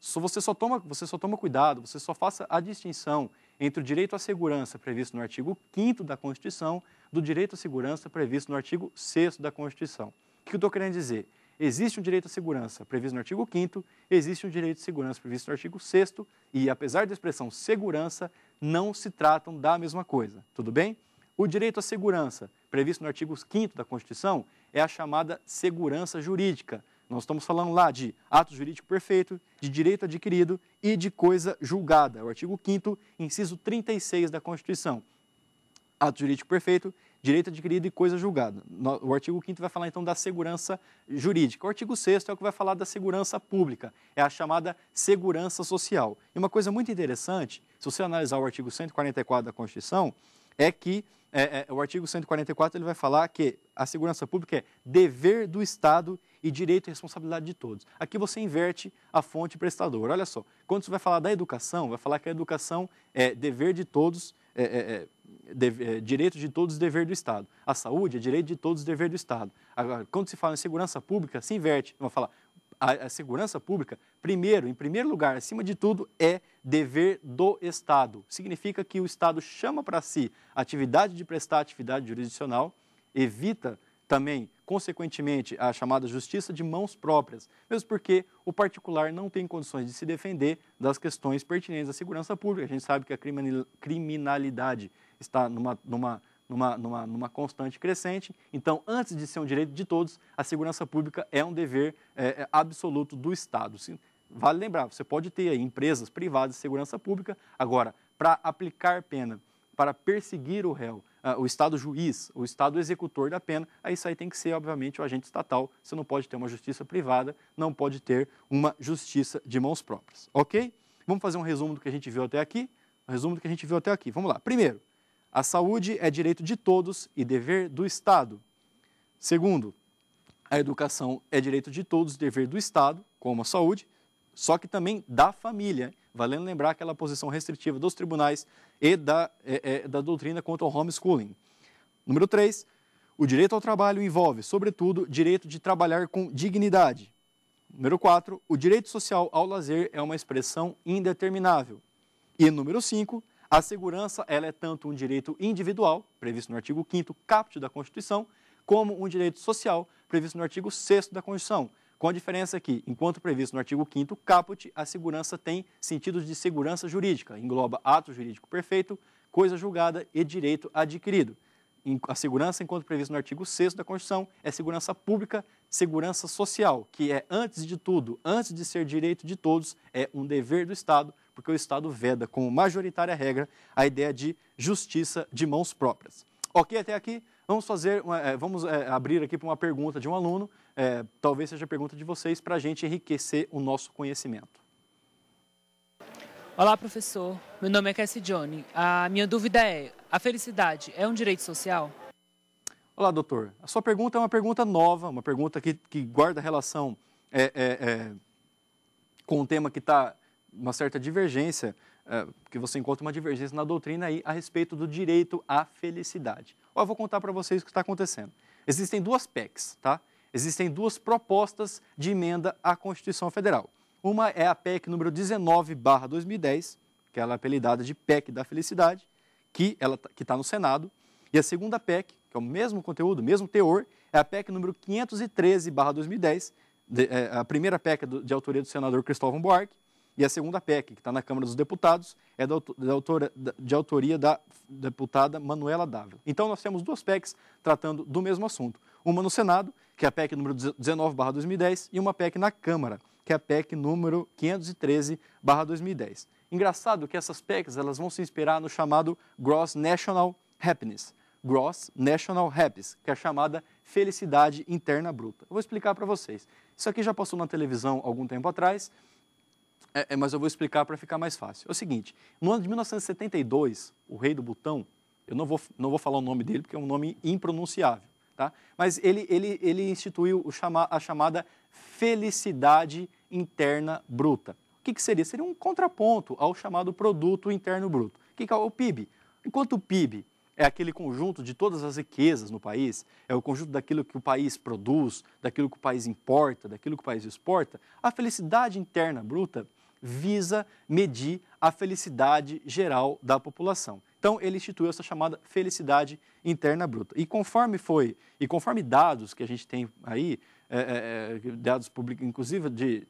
se você, só toma, você só toma cuidado, você só faça a distinção entre o direito à segurança previsto no artigo 5 da Constituição do direito à segurança previsto no artigo 6 da Constituição. O que eu estou querendo dizer? Existe um direito à segurança previsto no artigo 5 existe um direito de segurança previsto no artigo 6 e, apesar da expressão segurança, não se tratam da mesma coisa, tudo bem? O direito à segurança, previsto no artigo 5 da Constituição, é a chamada segurança jurídica. Nós estamos falando lá de ato jurídico perfeito, de direito adquirido e de coisa julgada. O artigo 5 inciso 36 da Constituição. Ato jurídico perfeito direito adquirido e coisa julgada. O artigo 5 vai falar então da segurança jurídica. O artigo 6 é o que vai falar da segurança pública, é a chamada segurança social. E uma coisa muito interessante, se você analisar o artigo 144 da Constituição, é que é, é, o artigo 144 ele vai falar que a segurança pública é dever do Estado e direito e responsabilidade de todos. Aqui você inverte a fonte prestadora. Olha só, quando você vai falar da educação, vai falar que a educação é dever de todos, é, é, é de, é, direito de todos, dever do Estado. A saúde é direito de todos, dever do Estado. Agora, quando se fala em segurança pública, se inverte. Vai falar a, a segurança pública, primeiro, em primeiro lugar, acima de tudo, é dever do Estado. Significa que o Estado chama para si a atividade de prestar atividade jurisdicional, evita também, consequentemente, a chamada justiça de mãos próprias, mesmo porque o particular não tem condições de se defender das questões pertinentes à segurança pública. A gente sabe que a criminalidade está numa, numa numa, numa, numa constante crescente. Então, antes de ser um direito de todos, a segurança pública é um dever é, é absoluto do Estado. Vale lembrar, você pode ter aí empresas privadas de segurança pública. Agora, para aplicar pena, para perseguir o réu, ah, o Estado juiz, o Estado executor da pena, aí isso aí tem que ser, obviamente, o agente estatal. Você não pode ter uma justiça privada, não pode ter uma justiça de mãos próprias. Ok? Vamos fazer um resumo do que a gente viu até aqui? Um resumo do que a gente viu até aqui. Vamos lá. Primeiro, a saúde é direito de todos e dever do Estado. Segundo, a educação é direito de todos e dever do Estado, como a saúde, só que também da família. Valendo lembrar aquela posição restritiva dos tribunais e da, é, é, da doutrina contra o homeschooling. Número 3, o direito ao trabalho envolve, sobretudo, direito de trabalhar com dignidade. Número 4, o direito social ao lazer é uma expressão indeterminável. E número 5, a segurança ela é tanto um direito individual, previsto no artigo 5º, caput da Constituição, como um direito social, previsto no artigo 6 da Constituição, com a diferença que, enquanto previsto no artigo 5º, caput, a segurança tem sentido de segurança jurídica, engloba ato jurídico perfeito, coisa julgada e direito adquirido. A segurança, enquanto previsto no artigo 6 da Constituição, é segurança pública, segurança social, que é, antes de tudo, antes de ser direito de todos, é um dever do Estado porque o Estado veda como majoritária regra a ideia de justiça de mãos próprias. Ok, até aqui. Vamos fazer, é, vamos é, abrir aqui para uma pergunta de um aluno, é, talvez seja a pergunta de vocês, para a gente enriquecer o nosso conhecimento. Olá, professor. Meu nome é Cassie Johnny. A minha dúvida é: a felicidade é um direito social? Olá, doutor. A sua pergunta é uma pergunta nova, uma pergunta que, que guarda relação é, é, é com um tema que está uma certa divergência, é, que você encontra uma divergência na doutrina aí a respeito do direito à felicidade. Ó, eu vou contar para vocês o que está acontecendo. Existem duas PECs, tá? Existem duas propostas de emenda à Constituição Federal. Uma é a PEC número 19/2010, que ela é apelidada de PEC da Felicidade, que tá, que está no Senado, e a segunda PEC, que é o mesmo conteúdo, o mesmo teor, é a PEC número 513/2010, eh, a primeira PEC de autoria do senador Cristóvão Buarque, e a segunda PEC, que está na Câmara dos Deputados, é da, da autora, de autoria da deputada Manuela Dávila. Então, nós temos duas PECs tratando do mesmo assunto. Uma no Senado, que é a PEC número 19-2010, e uma PEC na Câmara, que é a PEC número 513-2010. Engraçado que essas PECs elas vão se inspirar no chamado Gross National Happiness, Gross National Happiness, que é a chamada felicidade interna bruta. Eu vou explicar para vocês. Isso aqui já passou na televisão algum tempo atrás é, é, mas eu vou explicar para ficar mais fácil. É o seguinte: no ano de 1972, o rei do Butão, eu não vou, não vou falar o nome dele porque é um nome impronunciável, tá? mas ele, ele, ele instituiu chama, a chamada felicidade interna bruta. O que, que seria? Seria um contraponto ao chamado produto interno bruto. O que, que é o PIB? Enquanto o PIB é aquele conjunto de todas as riquezas no país, é o conjunto daquilo que o país produz, daquilo que o país importa, daquilo que o país exporta, a felicidade interna bruta visa medir a felicidade geral da população. Então, ele instituiu essa chamada felicidade interna bruta. E conforme foi, e conforme dados que a gente tem aí, é, é, é dados públicos, inclusive de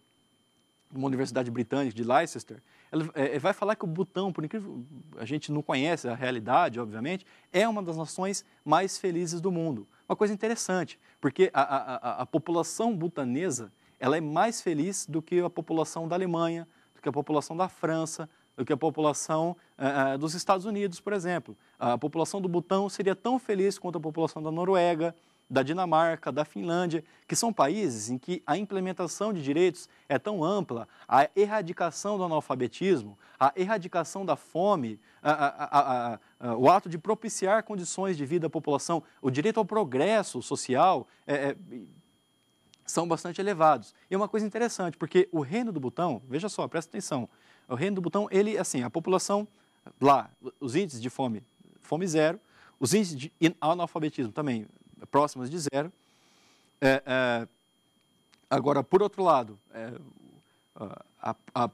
uma universidade britânica de Leicester, ele é, é, vai falar que o Butão, por incrível, a gente não conhece a realidade, obviamente, é uma das nações mais felizes do mundo. Uma coisa interessante, porque a, a, a, a população butanesa ela é mais feliz do que a população da Alemanha, que a população da França, do que a população uh, dos Estados Unidos, por exemplo. A população do Butão seria tão feliz quanto a população da Noruega, da Dinamarca, da Finlândia, que são países em que a implementação de direitos é tão ampla, a erradicação do analfabetismo, a erradicação da fome, a, a, a, o ato de propiciar condições de vida à população, o direito ao progresso social, é, é são bastante elevados. E é uma coisa interessante, porque o reino do Butão, veja só, presta atenção, o reino do Butão, ele, assim, a população lá, os índices de fome, fome zero, os índices de analfabetismo também próximos de zero. É, é, agora, por outro lado, é, a, a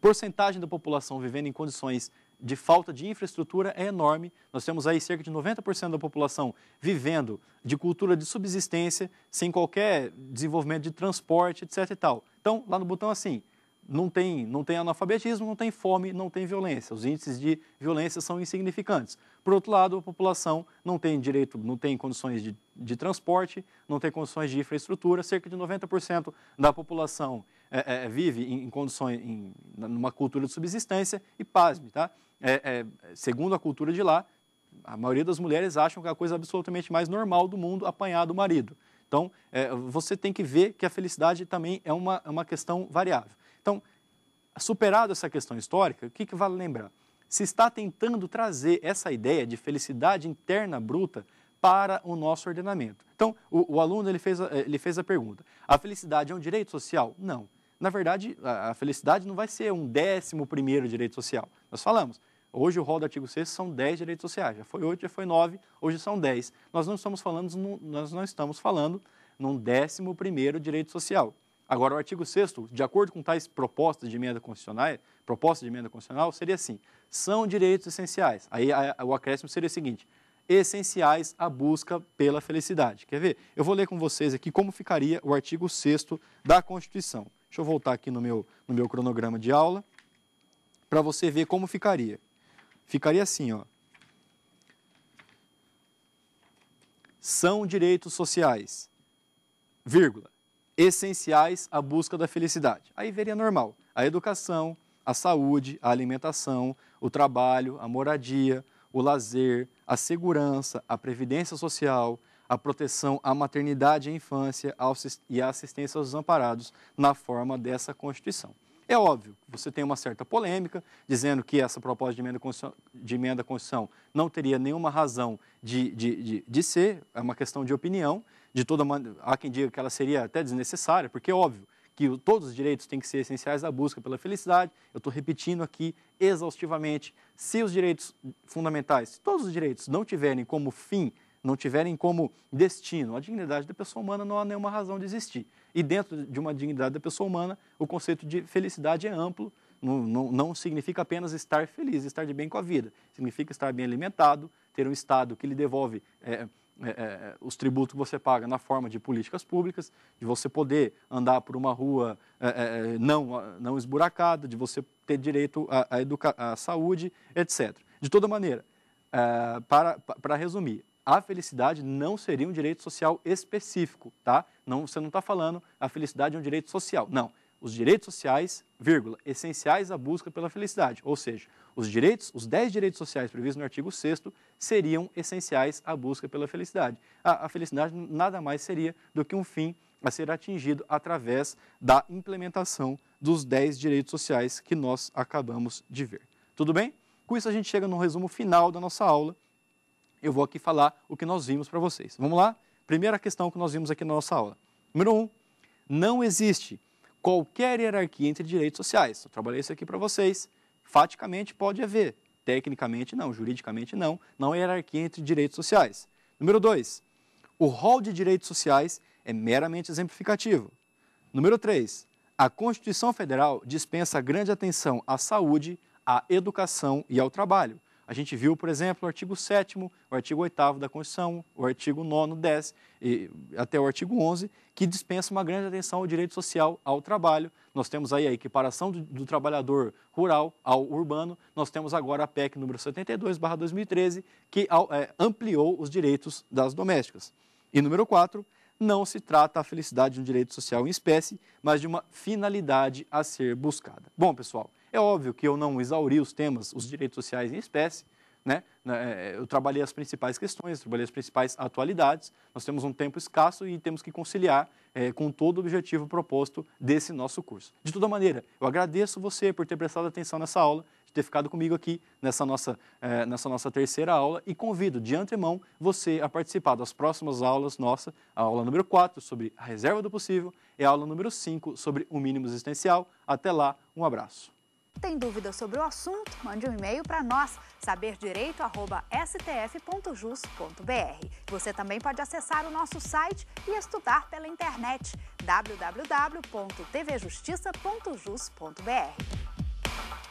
porcentagem da população vivendo em condições de falta de infraestrutura é enorme. Nós temos aí cerca de 90% da população vivendo de cultura de subsistência, sem qualquer desenvolvimento de transporte, etc. E tal. Então, lá no botão assim, não tem, não tem analfabetismo, não tem fome, não tem violência. Os índices de violência são insignificantes. Por outro lado, a população não tem direito, não tem condições de, de transporte, não tem condições de infraestrutura. Cerca de 90% da população é, é, vive em, em condições, em, numa cultura de subsistência e pasme, tá? é, é, segundo a cultura de lá, a maioria das mulheres acham que é a coisa absolutamente mais normal do mundo apanhar do marido. Então, é, você tem que ver que a felicidade também é uma, é uma questão variável. Então, superado essa questão histórica, o que, que vale lembrar? Se está tentando trazer essa ideia de felicidade interna bruta para o nosso ordenamento. Então, o, o aluno ele fez, a, ele fez a pergunta: a felicidade é um direito social? Não. Na verdade, a, a felicidade não vai ser um décimo primeiro direito social. Nós falamos, Hoje o rol do artigo 6 são 10 direitos sociais, já foi 8, já foi 9, hoje são 10. Nós não estamos falando, nós não estamos falando num 11 direito social. Agora, o artigo 6 de acordo com tais propostas de emenda constitucional, proposta de emenda constitucional, seria assim, são direitos essenciais. Aí a, a, o acréscimo seria o seguinte, essenciais à busca pela felicidade. Quer ver? Eu vou ler com vocês aqui como ficaria o artigo 6 da Constituição. Deixa eu voltar aqui no meu, no meu cronograma de aula para você ver como ficaria. Ficaria assim, ó. São direitos sociais, vírgula, essenciais à busca da felicidade. Aí veria normal. A educação, a saúde, a alimentação, o trabalho, a moradia, o lazer, a segurança, a previdência social, a proteção à maternidade e à infância e a assistência aos amparados na forma dessa Constituição. É óbvio, você tem uma certa polêmica, dizendo que essa proposta de emenda, de emenda à Constituição não teria nenhuma razão de, de, de, de ser, é uma questão de opinião, de toda maneira, há quem diga que ela seria até desnecessária, porque é óbvio que todos os direitos têm que ser essenciais à busca pela felicidade. Eu estou repetindo aqui exaustivamente, se os direitos fundamentais, se todos os direitos não tiverem como fim não tiverem como destino a dignidade da pessoa humana, não há nenhuma razão de existir. E dentro de uma dignidade da pessoa humana, o conceito de felicidade é amplo, não, não, não significa apenas estar feliz, estar de bem com a vida. Significa estar bem alimentado, ter um Estado que lhe devolve é, é, é os tributos que você paga na forma de políticas públicas, de você poder andar por uma rua é, é, é não, não esburacada, de você ter direito à, à saúde, etc. De toda maneira, para, para resumir, a felicidade não seria um direito social específico, tá? Não, você não está falando a felicidade é um direito social. Não. Os direitos sociais, vírgula, essenciais à busca pela felicidade. Ou seja, os direitos, os 10 direitos sociais previstos no artigo 6 seriam essenciais à busca pela felicidade. A, a felicidade nada mais seria do que um fim a ser atingido através da implementação dos 10 direitos sociais que nós acabamos de ver. Tudo bem? Com isso a gente chega no resumo final da nossa aula eu vou aqui falar o que nós vimos para vocês. Vamos lá? Primeira questão que nós vimos aqui na nossa aula. Número 1. Um, não existe qualquer hierarquia entre direitos sociais. Eu trabalhei isso aqui para vocês. Faticamente pode haver, tecnicamente não, juridicamente não, não é hierarquia entre direitos sociais. Número 2. O rol de direitos sociais é meramente exemplificativo. Número 3. A Constituição Federal dispensa grande atenção à saúde, à educação e ao trabalho. A gente viu, por exemplo, o artigo 7, o artigo 8 da Constituição, o artigo 9, 10 e até o artigo 11, que dispensa uma grande atenção ao direito social ao trabalho. Nós temos aí a equiparação do, do trabalhador rural ao urbano. Nós temos agora a PEC número 72/2013, que é, ampliou os direitos das domésticas. E número 4, não se trata a felicidade de um direito social em espécie, mas de uma finalidade a ser buscada. Bom, pessoal, é óbvio que eu não exauri os temas, os direitos sociais em espécie, né? É, é, eu trabalhei as principais questões, trabalhei as principais atualidades. Nós temos um tempo escasso e temos que conciliar é, com todo o objetivo proposto desse nosso curso. De toda maneira, eu agradeço você por ter prestado atenção nessa aula, de ter ficado comigo aqui nessa nossa, é, nessa nossa terceira aula e convido de antemão você a participar das próximas aulas nossa, a aula número 4 sobre a reserva do possível e a aula número 5 sobre o mínimo existencial. Até lá, um abraço. Tem dúvidas sobre o assunto? Mande um e-mail para nós, saberdireito.stf.jus.br. Você também pode acessar o nosso site e estudar pela internet www.tvjustiça.jus.br.